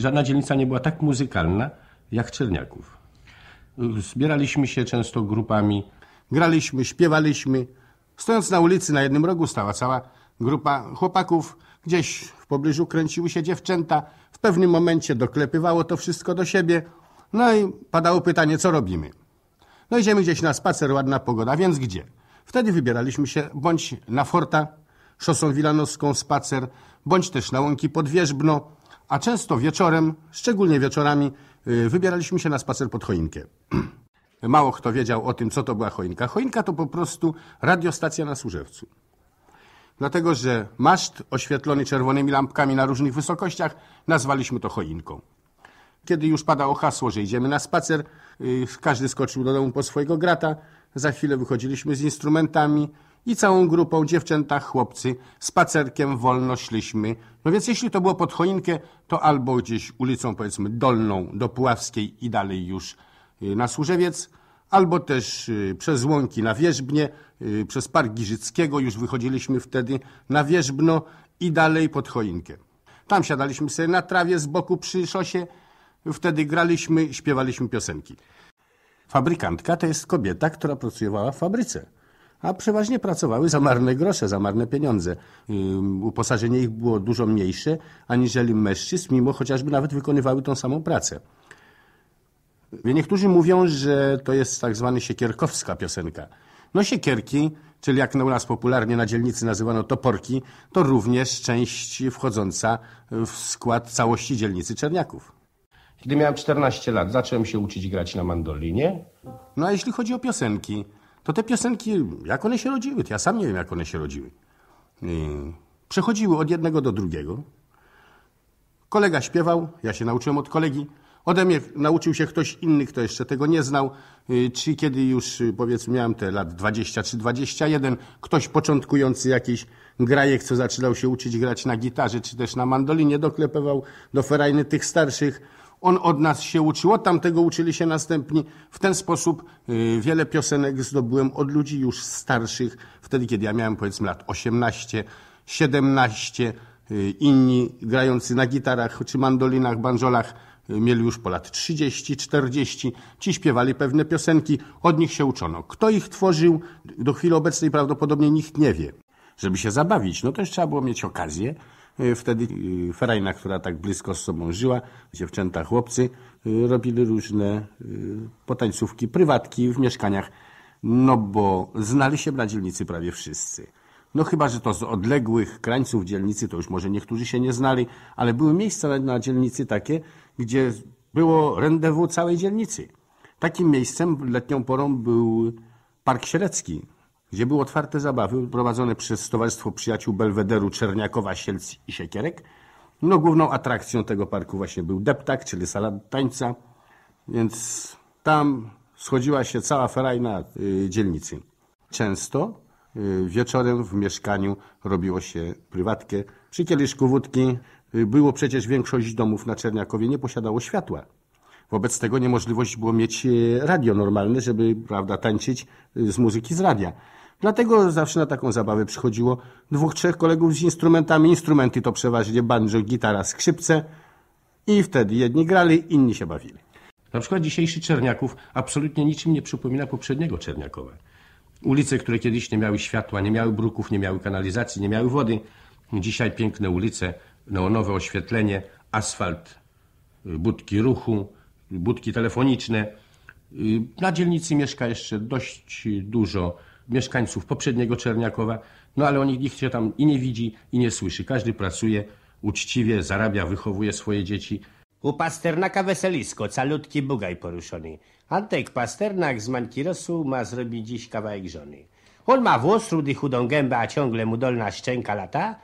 Żadna dzielnica nie była tak muzykalna jak Czerniaków. Zbieraliśmy się często grupami, graliśmy, śpiewaliśmy. Stojąc na ulicy na jednym rogu stała cała grupa chłopaków. Gdzieś w pobliżu kręciły się dziewczęta. W pewnym momencie doklepywało to wszystko do siebie. No i padało pytanie, co robimy? No idziemy gdzieś na spacer, ładna pogoda, więc gdzie? Wtedy wybieraliśmy się bądź na Forta, szosą wilanowską spacer, bądź też na łąki pod Wierzbno, a często wieczorem, szczególnie wieczorami, y, wybieraliśmy się na spacer pod choinkę. Mało kto wiedział o tym, co to była choinka. Choinka to po prostu radiostacja na Służewcu. Dlatego, że maszt oświetlony czerwonymi lampkami na różnych wysokościach nazwaliśmy to choinką. Kiedy już padało hasło, że idziemy na spacer, y, każdy skoczył do domu po swojego grata. Za chwilę wychodziliśmy z instrumentami, i całą grupą dziewczęta, chłopcy, spacerkiem wolno szliśmy. No więc jeśli to było pod choinkę, to albo gdzieś ulicą powiedzmy Dolną do Puławskiej i dalej już y, na Służewiec, albo też y, przez Łąki na Wierzbnie, y, przez Park Giżyckiego już wychodziliśmy wtedy na Wierzbno i dalej pod choinkę. Tam siadaliśmy sobie na trawie z boku przy szosie, wtedy graliśmy, śpiewaliśmy piosenki. Fabrykantka to jest kobieta, która pracowała w fabryce a przeważnie pracowały za marne grosze, za marne pieniądze. Uposażenie ich było dużo mniejsze aniżeli mężczyzn, mimo chociażby nawet wykonywały tą samą pracę. Niektórzy mówią, że to jest tak zwany siekierkowska piosenka. No siekierki, czyli jak u nas popularnie na dzielnicy nazywano toporki, to również część wchodząca w skład całości dzielnicy Czerniaków. Kiedy miałem 14 lat, zacząłem się uczyć grać na mandolinie. No a jeśli chodzi o piosenki, to te piosenki, jak one się rodziły, to ja sam nie wiem, jak one się rodziły. Przechodziły od jednego do drugiego. Kolega śpiewał, ja się nauczyłem od kolegi. Ode mnie nauczył się ktoś inny, kto jeszcze tego nie znał. Y, czy kiedy już, y, powiedzmy, miałem te lat 20 czy 21, ktoś początkujący jakiś grajek, co zaczynał się uczyć grać na gitarze czy też na mandolinie, doklepywał do ferajny tych starszych on od nas się uczył, od tamtego uczyli się następni. W ten sposób y, wiele piosenek zdobyłem od ludzi już starszych, wtedy kiedy ja miałem powiedzmy lat 18, 17, y, inni grający na gitarach czy mandolinach, banżolach y, mieli już po lat 30, 40, ci śpiewali pewne piosenki, od nich się uczono. Kto ich tworzył, do chwili obecnej prawdopodobnie nikt nie wie. Żeby się zabawić, no też trzeba było mieć okazję, Y, wtedy y, frajna, która tak blisko z sobą żyła, dziewczęta, chłopcy, y, robili różne potańcówki, prywatki w mieszkaniach, no bo znali się na dzielnicy prawie wszyscy. No chyba, że to z odległych krańców dzielnicy, to już może niektórzy się nie znali, ale były miejsca na, na dzielnicy takie, gdzie było rendezvous całej dzielnicy. Takim miejscem letnią porą był Park Sielecki, gdzie były otwarte zabawy prowadzone przez Towarzystwo Przyjaciół Belwederu Czerniakowa, Sielc i Siekierek. No główną atrakcją tego parku właśnie był deptak, czyli sala tańca, więc tam schodziła się cała ferajna yy, dzielnicy. Często y, wieczorem w mieszkaniu robiło się prywatkę. Przy kieliszku wódki y, było przecież większość domów na Czerniakowie nie posiadało światła. Wobec tego niemożliwość było mieć y, radio normalne, żeby prawda, tańczyć z muzyki z radia. Dlatego zawsze na taką zabawę przychodziło dwóch, trzech kolegów z instrumentami. Instrumenty to przeważnie banjo, gitara, skrzypce. I wtedy jedni grali, inni się bawili. Na przykład dzisiejszy Czerniaków absolutnie niczym nie przypomina poprzedniego Czerniakowa. Ulice, które kiedyś nie miały światła, nie miały bruków, nie miały kanalizacji, nie miały wody. Dzisiaj piękne ulice, neonowe oświetlenie, asfalt, y, budki ruchu, y, budki telefoniczne. Y, na dzielnicy mieszka jeszcze dość dużo mieszkańców poprzedniego Czerniakowa, no ale oni nikt się tam i nie widzi, i nie słyszy. Każdy pracuje uczciwie, zarabia, wychowuje swoje dzieci. U Pasternaka weselisko, calutki bugaj poruszony. Antek Pasternak z rosu ma zrobić dziś kawałek żony. On ma włos rudy, chudą gębę, a ciągle mu dolna szczęka lata.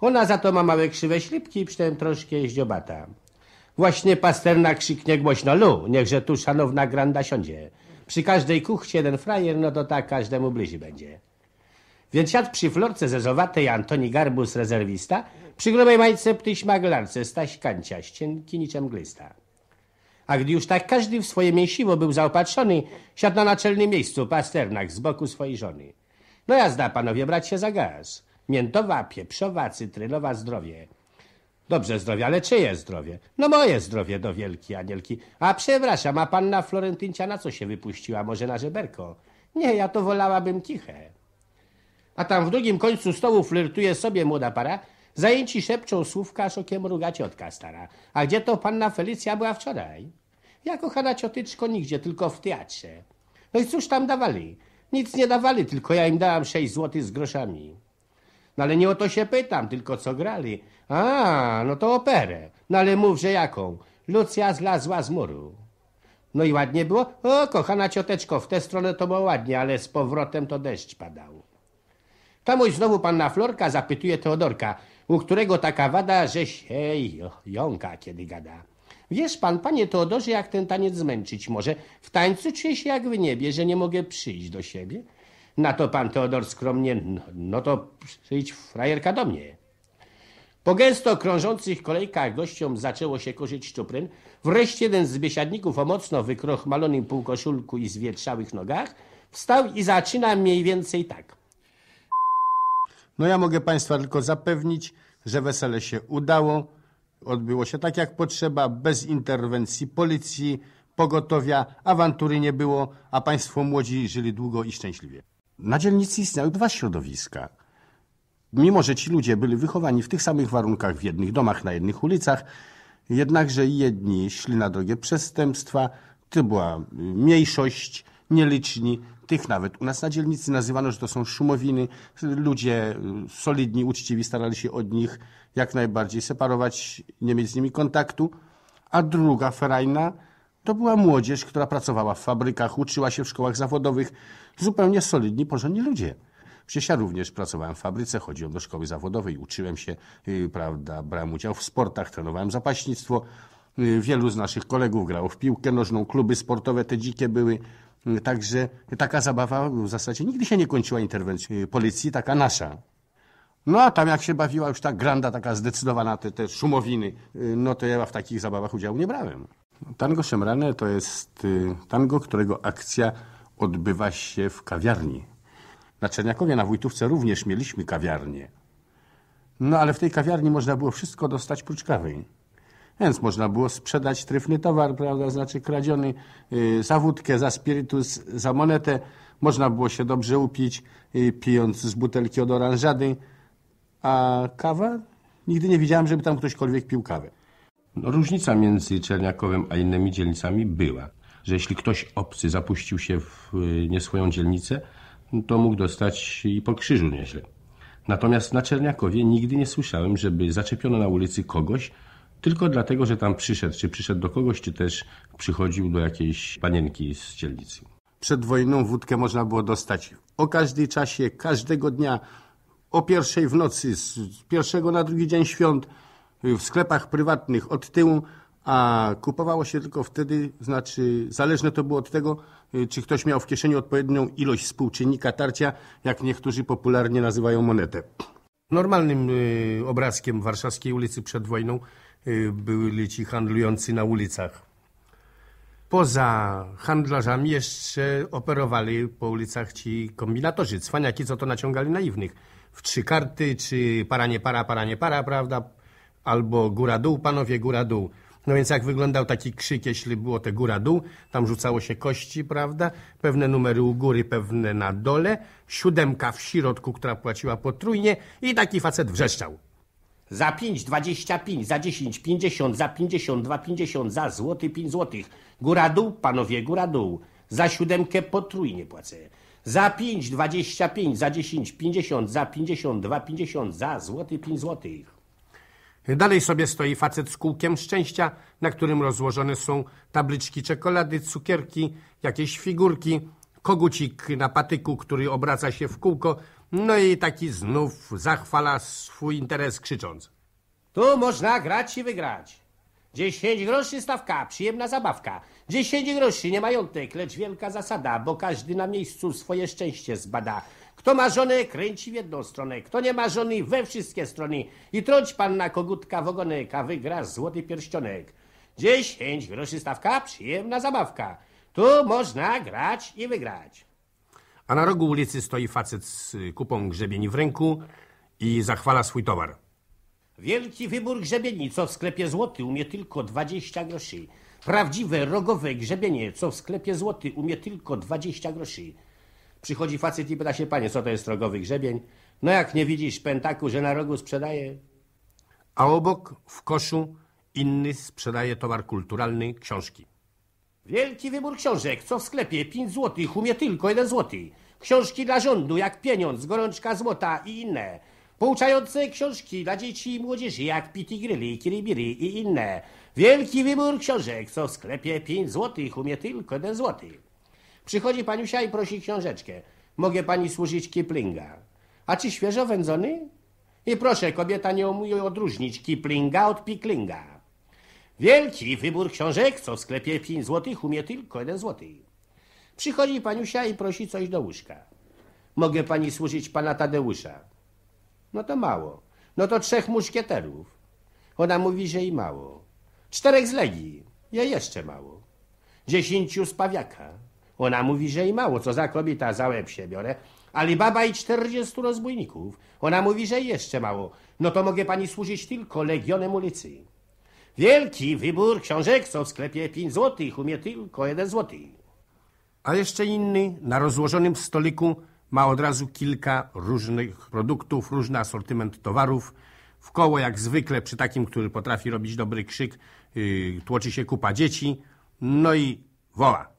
Ona za to ma małe krzywe ślipki i przy troszkę jeździobata. Właśnie Pasternak krzyknie głośno, lu, niechże tu szanowna granda siądzie. Przy każdej kuchcie jeden frajer, no to tak każdemu bliżej będzie. Więc siadł przy florce zezowatej Antoni Garbus, rezerwista, przy grubej majce ptyś maglarce, Staś Kancia, ścienki niczem glista. A gdy już tak każdy w swoje mięsiwo był zaopatrzony, siadł na naczelnym miejscu pasternak z boku swojej żony. No jazda, panowie, brać się za gaz. Miętowa, pieprzowa, cytrynowa, zdrowie. Dobrze zdrowie, ale czyje zdrowie? No moje zdrowie do no wielki anielki. A przepraszam, a panna Florentyncia na co się wypuściła? Może na żeberko? Nie, ja to wolałabym ciche. A tam w drugim końcu stołu flirtuje sobie młoda para. Zajęci szepczą słówka, aż okiem mruga ciotka stara. A gdzie to panna Felicja była wczoraj? Ja kochana ciotyczko nigdzie, tylko w teatrze. No i cóż tam dawali? Nic nie dawali, tylko ja im dałam sześć złotych z groszami. No ale nie o to się pytam, tylko co grali. A, no to operę. No ale mów, że jaką? Lucja zlazła z muru. No i ładnie było? O, kochana cioteczko, w tę stronę to było ładnie, ale z powrotem to deszcz padał. Tamuś znowu panna Florka zapytuje Teodorka, u którego taka wada, że się jąka, kiedy gada. Wiesz pan, panie Teodorze, jak ten taniec zmęczyć może? W tańcu czuję się jak w niebie, że nie mogę przyjść do siebie. Na to pan Teodor skromnie, no, no to przyjdź frajerka do mnie. Po gęsto krążących kolejkach gościom zaczęło się korzyć szczupryn. Wreszcie jeden z biesiadników o mocno wykrochmalonym półkoszulku i zwietrzałych nogach wstał i zaczyna mniej więcej tak. No ja mogę państwa tylko zapewnić, że wesele się udało. Odbyło się tak jak potrzeba, bez interwencji policji, pogotowia, awantury nie było, a państwo młodzi żyli długo i szczęśliwie. Na dzielnicy istniały dwa środowiska. Mimo, że ci ludzie byli wychowani w tych samych warunkach, w jednych domach, na jednych ulicach, jednakże jedni szli na drogę przestępstwa, to była y, mniejszość, nieliczni. Tych nawet u nas na dzielnicy nazywano, że to są szumowiny. Ludzie y, solidni, uczciwi starali się od nich jak najbardziej separować, nie mieć z nimi kontaktu. A druga ferajna to była młodzież, która pracowała w fabrykach, uczyła się w szkołach zawodowych. Zupełnie solidni, porządni ludzie. Przecież ja również pracowałem w fabryce, chodziłem do szkoły zawodowej, uczyłem się, y, prawda, brałem udział w sportach, trenowałem zapaśnictwo. Y, wielu z naszych kolegów grało w piłkę nożną, kluby sportowe te dzikie były. Y, także taka zabawa w zasadzie nigdy się nie kończyła interwencji policji, taka nasza. No a tam jak się bawiła już ta granda, taka zdecydowana, te, te szumowiny, no to ja w takich zabawach udziału nie brałem. Tango Szemrane to jest y, tango, którego akcja odbywa się w kawiarni. Na Czerniakowie, na Wójtówce również mieliśmy kawiarnię. No ale w tej kawiarni można było wszystko dostać prócz kawy. Więc można było sprzedać tryfny towar, prawda, znaczy kradziony yy, za wódkę, za spirytus, za monetę. Można było się dobrze upić, yy, pijąc z butelki od oranżady. A kawa? Nigdy nie widziałem, żeby tam ktośkolwiek pił kawę. No, różnica między Czerniakowem a innymi dzielnicami była, że jeśli ktoś obcy zapuścił się w y, nie swoją dzielnicę, no, to mógł dostać i po krzyżu nieźle. Natomiast na Czerniakowie nigdy nie słyszałem, żeby zaczepiono na ulicy kogoś, tylko dlatego, że tam przyszedł, czy przyszedł do kogoś, czy też przychodził do jakiejś panienki z dzielnicy. Przed wojną wódkę można było dostać o każdej czasie, każdego dnia, o pierwszej w nocy, z pierwszego na drugi dzień świąt – w sklepach prywatnych od tyłu, a kupowało się tylko wtedy, znaczy zależne to było od tego, y, czy ktoś miał w kieszeni odpowiednią ilość współczynnika tarcia, jak niektórzy popularnie nazywają monetę. Normalnym y, obrazkiem warszawskiej ulicy przed wojną y, byli ci handlujący na ulicach. Poza handlarzami jeszcze operowali po ulicach ci kombinatorzy, cwaniaki, co to naciągali naiwnych. W trzy karty, czy para nie para, para nie para, prawda? albo góra-dół, panowie góra-dół. No więc jak wyglądał taki krzyk, jeśli było te góra-dół, tam rzucało się kości, prawda? Pewne numery u góry, pewne na dole, siódemka w środku, która płaciła potrójnie i taki facet wrzeszczał. Za 5, 25, za 10, 50, za 52, 50, za złoty, 5 złotych. Góra-dół, panowie, góra-dół. Za siódemkę potrójnie płacę. Za 5, 25, za 10, 50, za 52, 50, za złoty, 5 złotych. Dalej sobie stoi facet z kółkiem szczęścia, na którym rozłożone są tabliczki czekolady, cukierki, jakieś figurki, kogucik na patyku, który obraca się w kółko, no i taki znów zachwala swój interes krzycząc. Tu można grać i wygrać. Dziesięć groszy stawka, przyjemna zabawka. Dziesięć groszy nie majątek, lecz wielka zasada, bo każdy na miejscu swoje szczęście zbada. Kto ma żonę, kręci w jedną stronę, kto nie ma żony, we wszystkie strony. I trąć panna kogutka w ogonek, a wygra złoty pierścionek. Dziesięć groszy stawka, przyjemna zabawka. Tu można grać i wygrać. A na rogu ulicy stoi facet z kupą grzebieni w ręku i zachwala swój towar. Wielki wybór grzebieni, co w sklepie złoty umie tylko 20 groszy. Prawdziwe rogowe grzebienie, co w sklepie złoty umie tylko 20 groszy. Przychodzi facet i pyta się, panie, co to jest rogowy grzebień? No jak nie widzisz pentaku, że na rogu sprzedaje? A obok, w koszu, inny sprzedaje towar kulturalny, książki. Wielki wybór książek, co w sklepie, 5 złotych, umie tylko jeden złoty. Książki dla rządu, jak pieniądz, gorączka złota i inne. Pouczające książki dla dzieci i młodzieży, jak pitigryli, kiribiri i inne. Wielki wybór książek, co w sklepie, 5 złotych, umie tylko jeden złoty. Przychodzi paniusia i prosi książeczkę. Mogę pani służyć Kiplinga. A czy świeżo wędzony? I proszę, kobieta nie umie odróżnić Kiplinga od Piklinga. Wielki wybór książek, co w sklepie 5 złotych umie tylko jeden złoty. Przychodzi paniusia i prosi coś do łóżka. Mogę pani służyć pana Tadeusza. No to mało. No to trzech muszkieterów. Ona mówi, że i mało. Czterech z Legii. Ja jeszcze mało. Dziesięciu z Pawiaka. Ona mówi, że i mało, co za kobieta, za łeb się biorę. Alibaba i 40 rozbójników. Ona mówi, że jeszcze mało. No to mogę pani służyć tylko Legionem ulicy. Wielki wybór książek, co w sklepie 5 złotych, umie tylko 1 złoty. A jeszcze inny, na rozłożonym stoliku, ma od razu kilka różnych produktów, różny asortyment towarów. W koło, jak zwykle, przy takim, który potrafi robić dobry krzyk, yy, tłoczy się kupa dzieci. No i woła.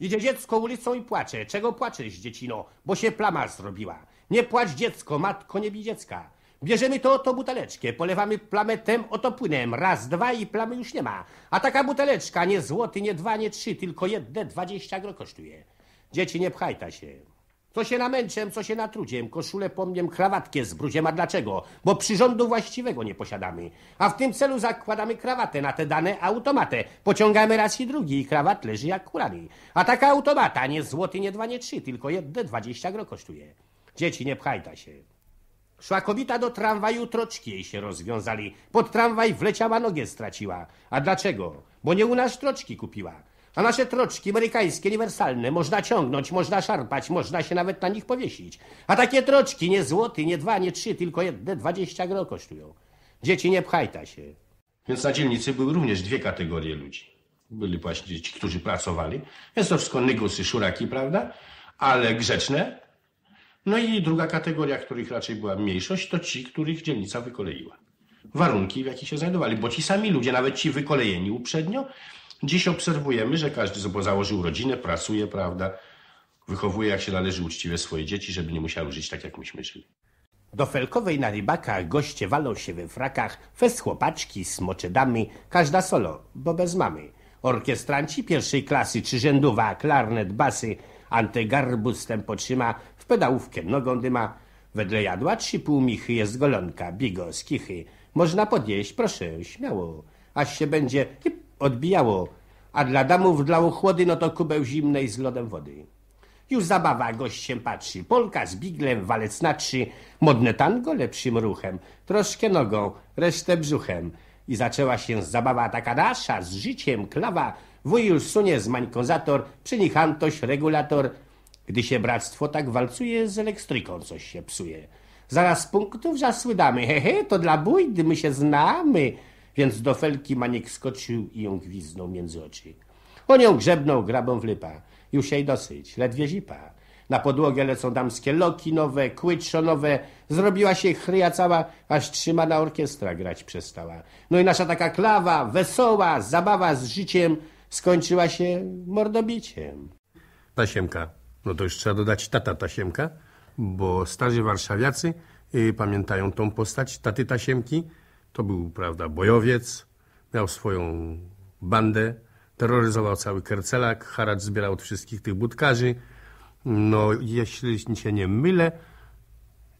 Idzie dziecko ulicą i płacze. Czego płaczesz, dziecino? Bo się plama zrobiła. Nie płacz dziecko, matko nie bij dziecka. Bierzemy to oto buteleczkę, polewamy plamę tem oto płynem. Raz, dwa i plamy już nie ma. A taka buteleczka nie złoty, nie dwa, nie trzy, tylko jedne dwadzieścia gro kosztuje. Dzieci, nie pchajta się. Co się namęczyłem, co się natrudziem, koszulę pomniem, krawatkę z bruziem, a dlaczego? Bo przyrządu właściwego nie posiadamy. A w tym celu zakładamy krawatę na te dane automatę. Pociągamy raz i drugi i krawat leży jak kurami. A taka automata nie złoty, nie dwa, nie trzy, tylko jedne dwadzieścia gro kosztuje. Dzieci, nie pchajta się. Szłakowita do tramwaju troczki jej się rozwiązali. Pod tramwaj wleciała, nogę straciła. A dlaczego? Bo nie u nas troczki kupiła. A nasze troczki amerykańskie, uniwersalne, można ciągnąć, można szarpać, można się nawet na nich powiesić. A takie troczki nie złoty, nie dwa, nie trzy, tylko jedne dwadzieścia gro kosztują. Dzieci nie pchajta się. Więc na dzielnicy były również dwie kategorie ludzi. Byli właśnie ci, którzy pracowali. Jest to wszystko nygusy, szuraki, prawda? Ale grzeczne. No i druga kategoria, których raczej była mniejszość, to ci, których dzielnica wykoleiła. Warunki, w jakich się znajdowali, bo ci sami ludzie, nawet ci wykolejeni uprzednio, Dziś obserwujemy, że każdy założył rodzinę, pracuje, prawda, wychowuje jak się należy uczciwie swoje dzieci, żeby nie musiały żyć tak, jak myśmy żyli. Do Felkowej na rybakach goście walą się we frakach, fest chłopaczki, smocze damy, każda solo, bo bez mamy. Orkiestranci pierwszej klasy, rzędowa, klarnet, basy, antygarbus tempo trzyma, w pedałówkę nogą dyma. Wedle jadła trzy pół michy jest golonka, bigo, skichy. Można podnieść, proszę, śmiało, aż się będzie hip odbijało, a dla damów dla chłody, no to kubeł zimnej z lodem wody. Już zabawa, gość się patrzy. Polka z biglem, walec na trzy. Modne tango lepszym ruchem. Troszkę nogą, resztę brzuchem. I zaczęła się zabawa taka nasza, z życiem klawa. Wuj już sunie z zator, przy nich antoś regulator. Gdy się bractwo tak walcuje, z elektryką coś się psuje. Zaraz punktów zasły damy. He, he, to dla bójdy, my się znamy więc do felki Maniek skoczył i ją gwiznął między oczy. On ją grzebnął grabą w lipa. Już jej dosyć, ledwie zipa. Na podłogę lecą damskie loki nowe, kły trzonowe. Zrobiła się chryja cała, aż trzymana orkiestra grać przestała. No i nasza taka klawa, wesoła, zabawa z życiem skończyła się mordobiciem. Tasiemka, no to już trzeba dodać tata Tasiemka, bo starzy warszawiacy y, pamiętają tą postać taty Tasiemki, to był, prawda, bojowiec, miał swoją bandę, terroryzował cały Kercelak, haracz zbierał od wszystkich tych budkarzy. No, jeśli się nie mylę,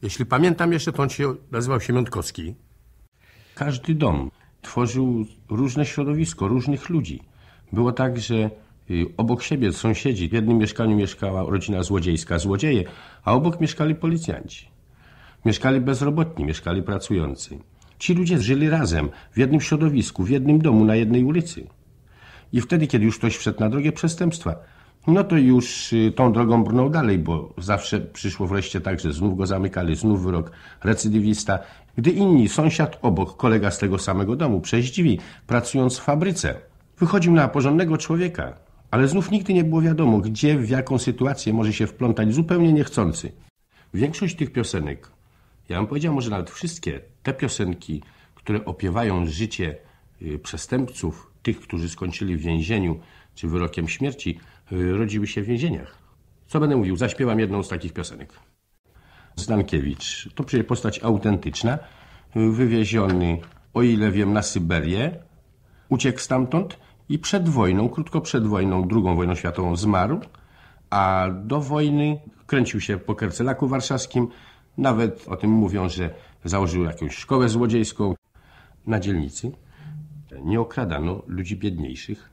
jeśli pamiętam jeszcze, to on się nazywał Siemiątkowski. Każdy dom tworzył różne środowisko, różnych ludzi. Było tak, że y, obok siebie sąsiedzi, w jednym mieszkaniu mieszkała rodzina złodziejska, złodzieje, a obok mieszkali policjanci. Mieszkali bezrobotni, mieszkali pracujący. Ci ludzie żyli razem, w jednym środowisku, w jednym domu, na jednej ulicy. I wtedy, kiedy już ktoś wszedł na drogę przestępstwa, no to już y, tą drogą brnął dalej, bo zawsze przyszło wreszcie tak, że znów go zamykali, znów wyrok recydywista. Gdy inni, sąsiad obok, kolega z tego samego domu, przeździwi, pracując w fabryce, wychodził na porządnego człowieka, ale znów nigdy nie było wiadomo, gdzie, w jaką sytuację może się wplątać zupełnie niechcący. Większość tych piosenek ja bym powiedział może nawet wszystkie te piosenki, które opiewają życie y, przestępców, tych, którzy skończyli w więzieniu czy wyrokiem śmierci, y, rodziły się w więzieniach. Co będę mówił? Zaśpiewam jedną z takich piosenek. Stankiewicz to przecież postać autentyczna, y, wywieziony, o ile wiem, na Syberię, uciekł stamtąd i przed wojną, krótko przed wojną, drugą wojną światową zmarł, a do wojny kręcił się po Kercelaku Warszawskim, nawet o tym mówią, że założył jakąś szkołę złodziejską na dzielnicy. Nie okradano ludzi biedniejszych.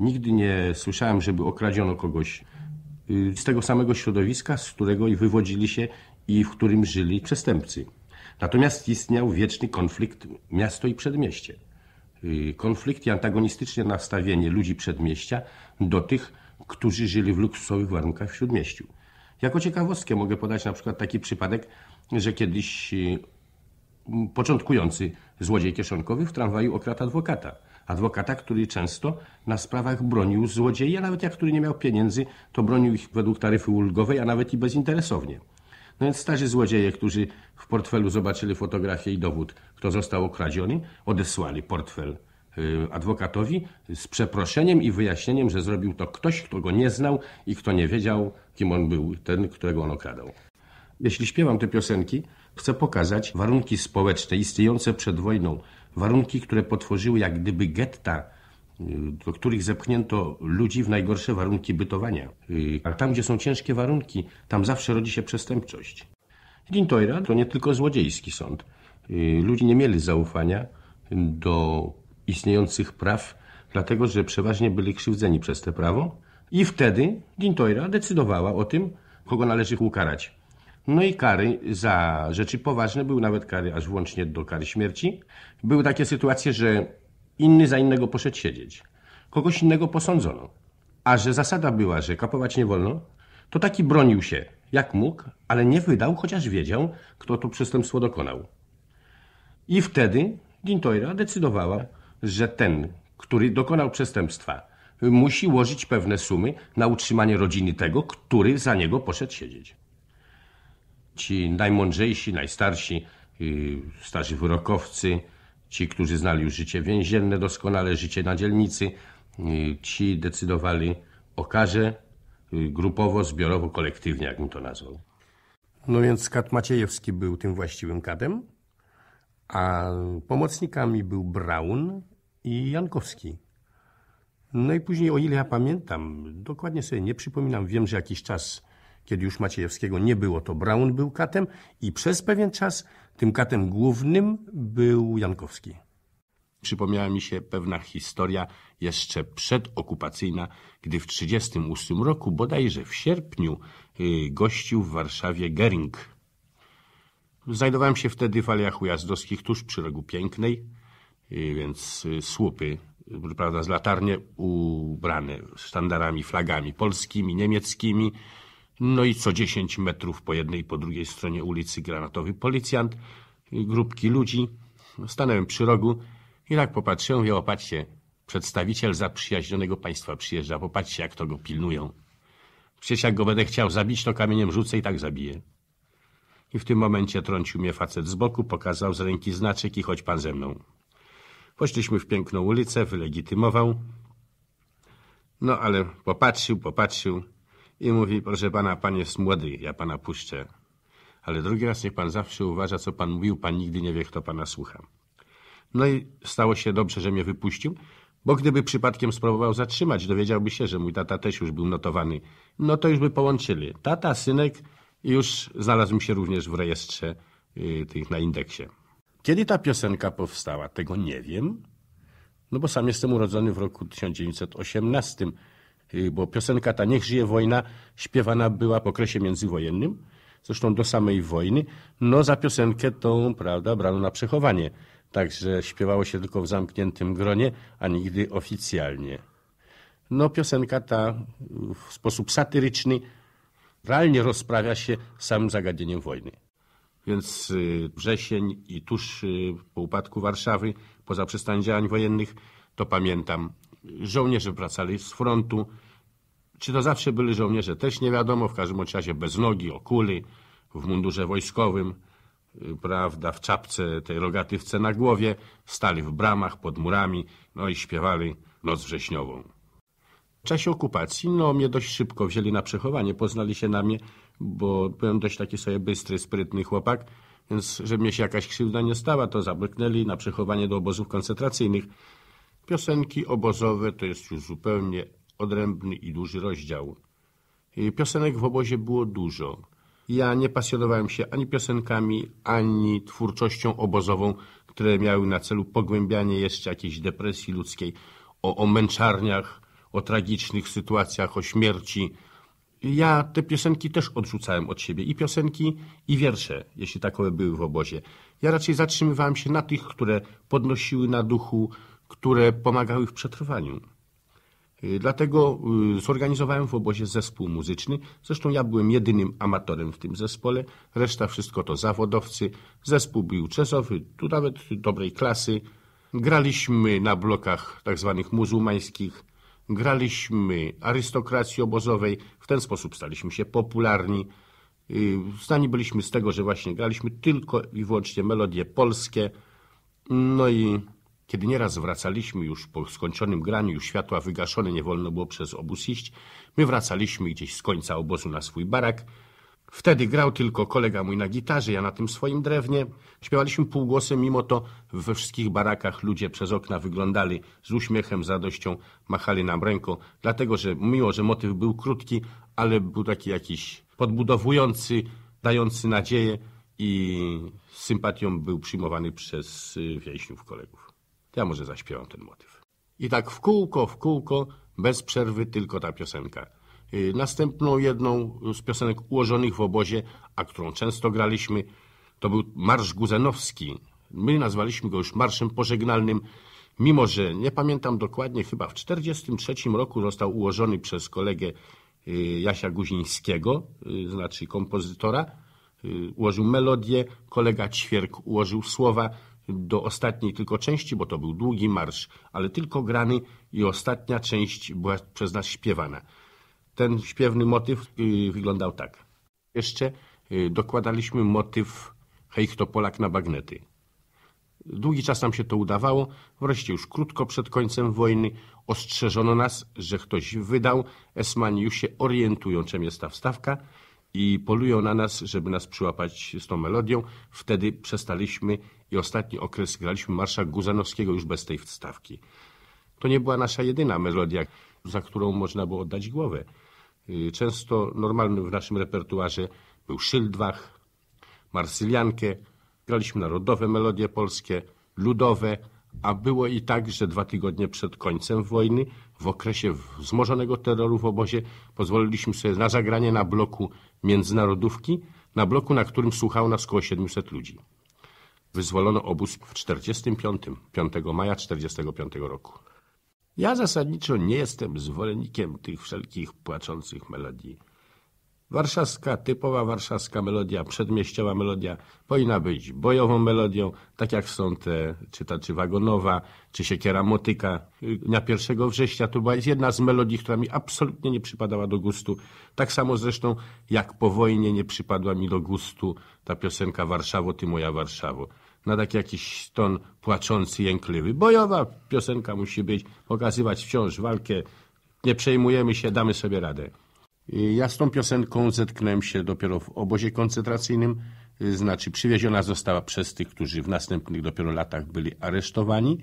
Nigdy nie słyszałem, żeby okradziono kogoś y, z tego samego środowiska, z którego wywodzili się i w którym żyli przestępcy. Natomiast istniał wieczny konflikt miasto i przedmieście. Y, konflikt i antagonistyczne nastawienie ludzi przedmieścia do tych, którzy żyli w luksusowych warunkach w śródmieściu. Jako ciekawostkę mogę podać na przykład taki przypadek, że kiedyś e, początkujący złodziej kieszonkowy w tramwaju okradł adwokata. Adwokata, który często na sprawach bronił złodzieja, nawet jak który nie miał pieniędzy, to bronił ich według taryfy ulgowej, a nawet i bezinteresownie. No więc starzy złodzieje, którzy w portfelu zobaczyli fotografię i dowód, kto został okradziony, odesłali portfel e, adwokatowi z przeproszeniem i wyjaśnieniem, że zrobił to ktoś, kto go nie znał i kto nie wiedział, kim on był, ten, którego on okradał. Jeśli śpiewam te piosenki, chcę pokazać warunki społeczne istniejące przed wojną, warunki, które potworzyły jak gdyby getta, do których zepchnięto ludzi w najgorsze warunki bytowania. Y, A tam, gdzie są ciężkie warunki, tam zawsze rodzi się przestępczość. Gintoira to nie tylko złodziejski sąd. Y, ludzie nie mieli zaufania do istniejących praw, dlatego że przeważnie byli krzywdzeni przez te prawo i wtedy Dintoira decydowała o tym, kogo należy ukarać. No i kary za rzeczy poważne, były nawet kary aż włącznie do kary śmierci. Były takie sytuacje, że inny za innego poszedł siedzieć. Kogoś innego posądzono. A że zasada była, że kapować nie wolno, to taki bronił się, jak mógł, ale nie wydał, chociaż wiedział, kto to przestępstwo dokonał. I wtedy Dintoira decydowała, że ten, który dokonał przestępstwa, musi łożyć pewne sumy na utrzymanie rodziny tego, który za niego poszedł siedzieć. Ci najmądrzejsi, najstarsi, y, starzy wyrokowcy, ci, którzy znali już życie więzienne doskonale, życie na dzielnicy, y, ci decydowali o karze y, grupowo, zbiorowo, kolektywnie, jak mi to nazwał. No więc Kat Maciejewski był tym właściwym kadem, a pomocnikami był Braun i Jankowski. No i później, o ile ja pamiętam, dokładnie sobie nie przypominam, wiem, że jakiś czas, kiedy już Maciejewskiego nie było, to Braun był katem i przez pewien czas tym katem głównym był Jankowski. Przypomniała mi się pewna historia jeszcze przedokupacyjna, gdy w 1938 roku, bodajże w sierpniu, y, gościł w Warszawie Gering. Znajdowałem się wtedy w Alejach Ujazdowskich tuż przy rogu Pięknej, y, więc y, słupy prawda, z latarnie ubrane sztandarami, flagami polskimi, niemieckimi. No i co 10 metrów po jednej i po drugiej stronie ulicy granatowy policjant, grupki ludzi. No, stanąłem przy rogu i tak popatrzyłem, ja opatrzcie, przedstawiciel zaprzyjaźnionego państwa przyjeżdża, popatrzcie jak to go pilnują. Przecież jak go będę chciał zabić, to kamieniem rzucę i tak zabiję. I w tym momencie trącił mnie facet z boku, pokazał z ręki znaczek i chodź pan ze mną. Poszliśmy w piękną ulicę, wylegitymował. No ale popatrzył, popatrzył i mówi, proszę pana, pan jest młody, ja pana puszczę. Ale drugi raz niech pan zawsze uważa, co pan mówił, pan nigdy nie wie, kto pana słucha. No i stało się dobrze, że mnie wypuścił, bo gdyby przypadkiem spróbował zatrzymać, dowiedziałby się, że mój tata też już był notowany. No to już by połączyli. Tata, synek, już znalazł się również w rejestrze y, tych na indeksie. Kiedy ta piosenka powstała, tego nie wiem, no bo sam jestem urodzony w roku 1918, y, bo piosenka ta Niech żyje wojna śpiewana była w okresie międzywojennym, zresztą do samej wojny. No za piosenkę tą, prawda, brano na przechowanie. Także śpiewało się tylko w zamkniętym gronie, a nigdy oficjalnie. No piosenka ta w sposób satyryczny realnie rozprawia się z samym zagadnieniem wojny. Więc y, wrzesień i tuż y, po upadku Warszawy, poza zaprzestaniu działań wojennych, to pamiętam, żołnierze wracali z frontu. Czy to zawsze byli żołnierze? Też nie wiadomo, w każdym razie bez nogi, okuli, w mundurze wojskowym, y, prawda, w czapce, tej rogatywce na głowie, stali w bramach, pod murami, no i śpiewali Noc Wrześniową. W czasie okupacji, no mnie dość szybko wzięli na przechowanie, poznali się na mnie bo byłem dość taki sobie bystry, sprytny chłopak, więc żeby się jakaś krzywda nie stała, to zabrknęli na przechowanie do obozów koncentracyjnych. Piosenki obozowe to jest już zupełnie odrębny i duży rozdział. piosenek w obozie było dużo. Ja nie pasjonowałem się ani piosenkami, ani twórczością obozową, które miały na celu pogłębianie jeszcze jakiejś depresji ludzkiej, o, o męczarniach, o tragicznych sytuacjach, o śmierci, ja te piosenki też odrzucałem od siebie. I piosenki, i wiersze, jeśli takowe były w obozie. Ja raczej zatrzymywałem się na tych, które podnosiły na duchu, które pomagały w przetrwaniu. Y, dlatego y, zorganizowałem w obozie zespół muzyczny. Zresztą ja byłem jedynym amatorem w tym zespole. Reszta wszystko to zawodowcy. Zespół był czesowy, tu nawet dobrej klasy. Graliśmy na blokach tzw. Tak muzułmańskich graliśmy arystokracji obozowej, w ten sposób staliśmy się popularni. Y, znani byliśmy z tego, że właśnie graliśmy tylko i wyłącznie melodie polskie. No i kiedy nieraz wracaliśmy już po skończonym graniu, już światła wygaszone, nie wolno było przez obóz iść, my wracaliśmy gdzieś z końca obozu na swój barak, Wtedy grał tylko kolega mój na gitarze, ja na tym swoim drewnie. Śpiewaliśmy półgłosem, mimo to we wszystkich barakach ludzie przez okna wyglądali z uśmiechem, z radością, machali nam ręką, dlatego że miło, że motyw był krótki, ale był taki jakiś podbudowujący, dający nadzieję i z sympatią był przyjmowany przez y, więźniów, kolegów. Ja może zaśpiewam ten motyw. I tak w kółko, w kółko, bez przerwy tylko ta piosenka. Y, następną jedną z piosenek ułożonych w obozie, a którą często graliśmy, to był Marsz Guzenowski. My nazwaliśmy go już Marszem Pożegnalnym, mimo że nie pamiętam dokładnie, chyba w 1943 roku został ułożony przez kolegę y, Jasia Guzińskiego, y, znaczy kompozytora. Ułożył melodię, kolega Ćwierk ułożył słowa do ostatniej tylko części, bo to był długi marsz, ale tylko grany i ostatnia część była przez nas śpiewana ten śpiewny motyw y, wyglądał tak. Jeszcze y, dokładaliśmy motyw Hejch to Polak na bagnety. Długi czas nam się to udawało. Wreszcie już krótko przed końcem wojny ostrzeżono nas, że ktoś wydał. Esmani już się orientują, czym jest ta wstawka i polują na nas, żeby nas przyłapać z tą melodią. Wtedy przestaliśmy i ostatni okres graliśmy marsza Guzanowskiego już bez tej wstawki. To nie była nasza jedyna melodia, za którą można było oddać głowę. Y, często normalnym w naszym repertuarze był Szyldwach, Marsyliankę, graliśmy narodowe melodie polskie, ludowe, a było i tak, że dwa tygodnie przed końcem wojny, w okresie wzmożonego terroru w obozie, pozwoliliśmy sobie na zagranie na bloku międzynarodówki, na bloku, na którym słuchało nas około 700 ludzi. Wyzwolono obóz w 45, 5 maja 45 roku. Ja zasadniczo nie jestem zwolennikiem tych wszelkich płaczących melodii. Warszawska, typowa warszawska melodia, przedmieściowa melodia powinna być bojową melodią, tak jak są te, czy ta, czy wagonowa, czy siekiera motyka. Na 1 września to była jedna z melodii, która mi absolutnie nie przypadała do gustu. Tak samo zresztą jak po wojnie nie przypadła mi do gustu ta piosenka Warszawo, ty moja Warszawo na taki jakiś ton płaczący, jękliwy. Bojowa piosenka musi być, pokazywać wciąż walkę, nie przejmujemy się, damy sobie radę. Y, ja z tą piosenką zetknąłem się dopiero w obozie koncentracyjnym, y, znaczy przywieziona została przez tych, którzy w następnych dopiero latach byli aresztowani.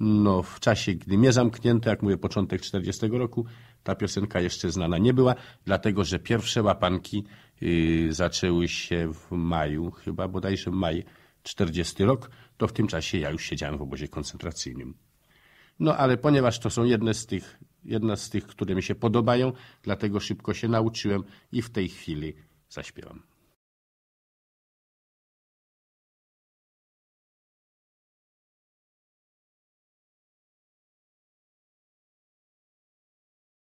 No, w czasie, gdy mnie zamknięto, jak mówię, początek 40 roku, ta piosenka jeszcze znana nie była, dlatego że pierwsze łapanki y, zaczęły się w maju, chyba bodajże maj 40 rok, to w tym czasie ja już siedziałem w obozie koncentracyjnym. No ale ponieważ to są jedne z tych, jedne z tych, które mi się podobają, dlatego szybko się nauczyłem i w tej chwili zaśpiewam.